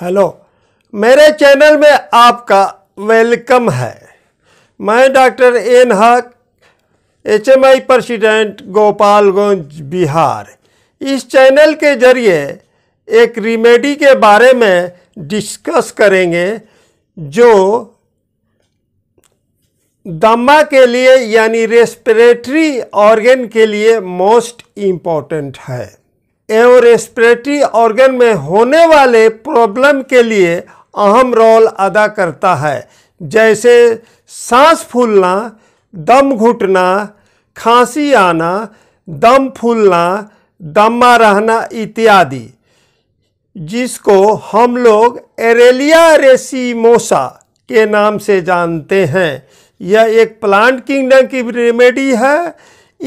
hello मेरे channel में आपका वेलकम है मैं doctor N Haq H M I president Gopalganj Bihar इस चैनल के जरिए एक रिमेडी के बारे में डिस्कस करेंगे जो दमा के लिए यानी रेस्पिरेटरी ऑर्गन के लिए मोस्ट इम्पॉर्टेंट है एवं रेस्पिरेटरी ऑर्गन में होने वाले प्रॉब्लम के लिए अहम रोल अदा करता है जैसे सांस फूलना दम घुटना खांसी आना दम फूलना दमा रहना इत्यादि जिसको हम लोग एरेलिया रेसिमोसा के नाम से जानते हैं यह एक प्लांट किंगडम की रेमेडी है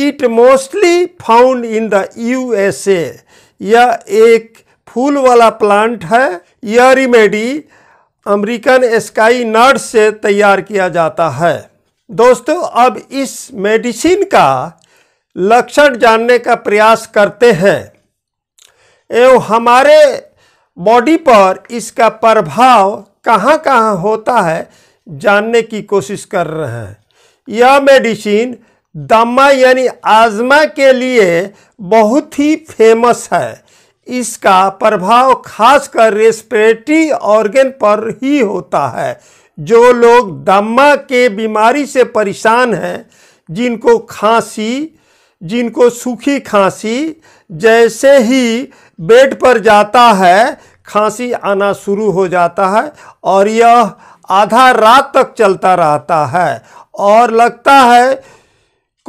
it mostly found in the USA यह एक फूल वाला प्लांट है यह रिमेडी अमेरिकन स्काई नर्स से तैयार किया जाता है दोस्तों अब इस मेडिसिन का लक्षण जानने का प्रयास करते हैं एवं हमारे बॉडी पर इसका प्रभाव कहाँ कहाँ होता है जानने की कोशिश कर रहे हैं यह मेडिसिन दमा यानी आजमा के लिए बहुत ही फेमस है इसका प्रभाव खासकर रेस्पिरेटरी ऑर्गन पर ही होता है जो लोग दमा के बीमारी से परेशान हैं जिनको खांसी जिनको सूखी खांसी जैसे ही बेड पर जाता है खांसी आना शुरू हो जाता है और यह आधा रात तक चलता रहता है और लगता है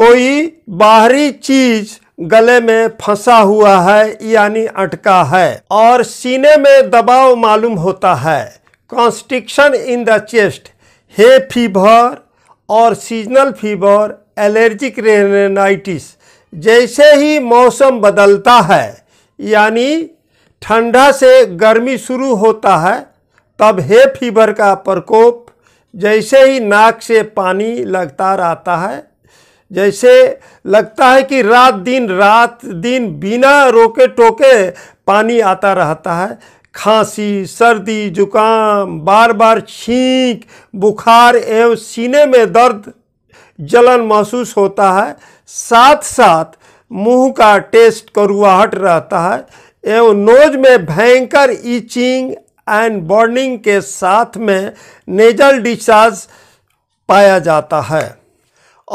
कोई बाहरी चीज गले में फंसा हुआ है यानी अटका है और सीने में दबाव मालूम होता है constriction in the chest hay fever और सीजनल फीवर एलर्जिक रेनाइटिस जैसे ही मौसम बदलता है यानी ठंडा से गर्मी शुरू होता है तब हे फीवर का प्रकोप जैसे ही नाक से पानी लगता रहता है जैसे लगता है कि रात दिन रात दिन बिना रोके टोके पानी आता रहता है खांसी सर्दी जुकाम बार बार छींक बुखार एवं सीने में दर्द जलन महसूस होता है साथ साथ मुंह का टेस्ट करुआहट रहता है एवं नोज में भयंकर ईचिंग एंड बर्निंग के साथ में नेजल डिस्चार्ज पाया जाता है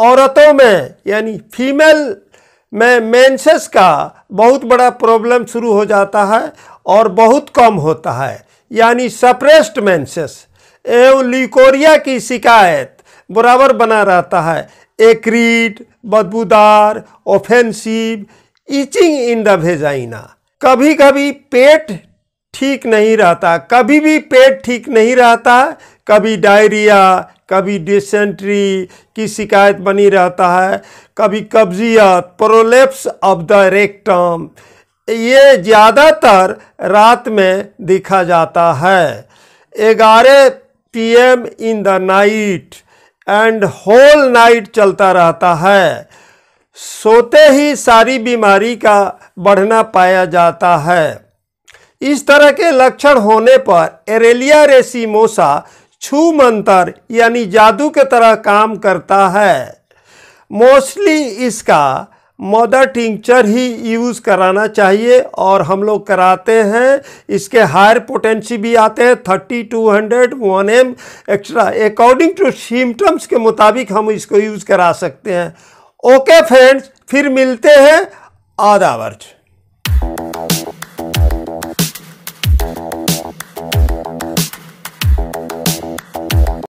औरतों में यानी फीमेल में मेंसेस का बहुत बड़ा प्रॉब्लम शुरू हो जाता है और बहुत कम होता है यानी सप्रेस्ड मेंसेस एवं लिकोरिया की शिकायत बराबर बना रहता है एक्रीड बदबूदार offensive itching in the vagina कभी कभी पेट ठीक नहीं रहता कभी भी पेट ठीक नहीं रहता कभी डायरिया कभी डिसेंट्री की शिकायत बनी रहता है कभी कब्जियत प्रोलेप्स ऑफ द रेक्टम ये ज़्यादातर रात में देखा जाता है ग्यारह PM in the night and whole night चलता रहता है सोते ही सारी बीमारी का बढ़ना पाया जाता है इस तरह के लक्षण होने पर एरेलिया रेसिमोसा छू मंतर यानी जादू के तरह काम करता है मोस्टली इसका मदर टिंचर ही यूज़ कराना चाहिए और हम लोग कराते हैं इसके हायर पोटेंसी भी आते हैं thirty two hundred one M extra according to symptoms के मुताबिक हम इसको यूज़ करा सकते हैं ओके फ्रेंड्स फिर मिलते हैं आधा वर्ष